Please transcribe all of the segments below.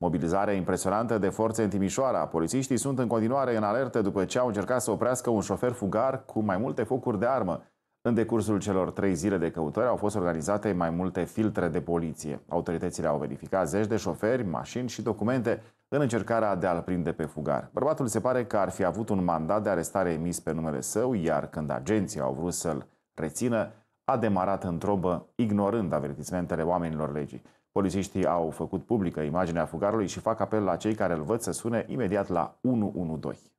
Mobilizarea impresionantă de forțe în Timișoara. Polițiștii sunt în continuare în alertă după ce au încercat să oprească un șofer fugar cu mai multe focuri de armă. În decursul celor trei zile de căutări au fost organizate mai multe filtre de poliție. Autoritățile au verificat zeci de șoferi, mașini și documente în încercarea de a-l prinde pe fugar. Bărbatul se pare că ar fi avut un mandat de arestare emis pe numele său, iar când agenții au vrut să-l rețină, a demarat în trobă, ignorând avertismentele oamenilor legii. Polițiștii au făcut publică imaginea fugarului și fac apel la cei care îl văd să sune imediat la 112.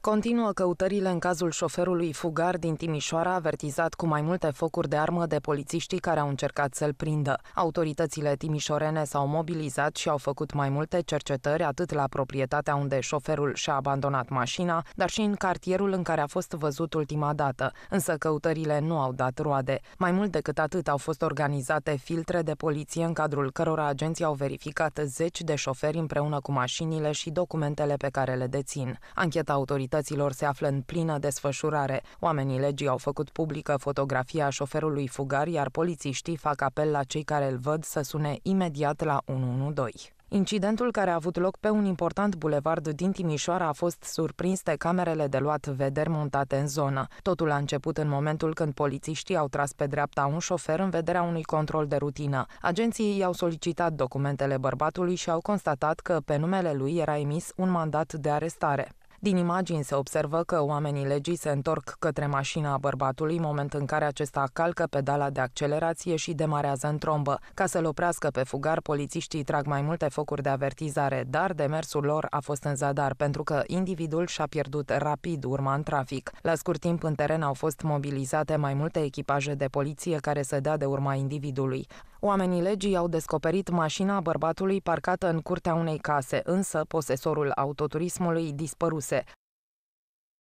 Continuă căutările în cazul șoferului fugar din Timișoara, avertizat cu mai multe focuri de armă de polițiștii care au încercat să-l prindă. Autoritățile timișorene s-au mobilizat și au făcut mai multe cercetări atât la proprietatea unde șoferul și-a abandonat mașina, dar și în cartierul în care a fost văzut ultima dată, însă căutările nu au dat roade. Mai mult decât atât, au fost organizate filtre de poliție în cadrul cărora agenții au verificat zeci de șoferi împreună cu mașinile și documentele pe care le dețin. Ancheta autorităților activităților se află în plină desfășurare. Oamenii legii au făcut publică fotografia șoferului fugar, iar polițiștii fac apel la cei care îl văd să sune imediat la 112. Incidentul care a avut loc pe un important bulevard din Timișoara a fost surprins de camerele de luat vederi montate în zonă. Totul a început în momentul când polițiștii au tras pe dreapta un șofer în vederea unui control de rutină. Agenții i-au solicitat documentele bărbatului și au constatat că pe numele lui era emis un mandat de arestare. Din imagini se observă că oamenii legii se întorc către mașina a bărbatului, moment în care acesta calcă pedala de accelerație și demarează în trombă. Ca să-l oprească pe fugar, polițiștii trag mai multe focuri de avertizare, dar demersul lor a fost în zadar, pentru că individul și-a pierdut rapid urma în trafic. La scurt timp, în teren au fost mobilizate mai multe echipaje de poliție care să dea de urma individului. Oamenii legii au descoperit mașina bărbatului parcată în curtea unei case, însă posesorul autoturismului dispăruse.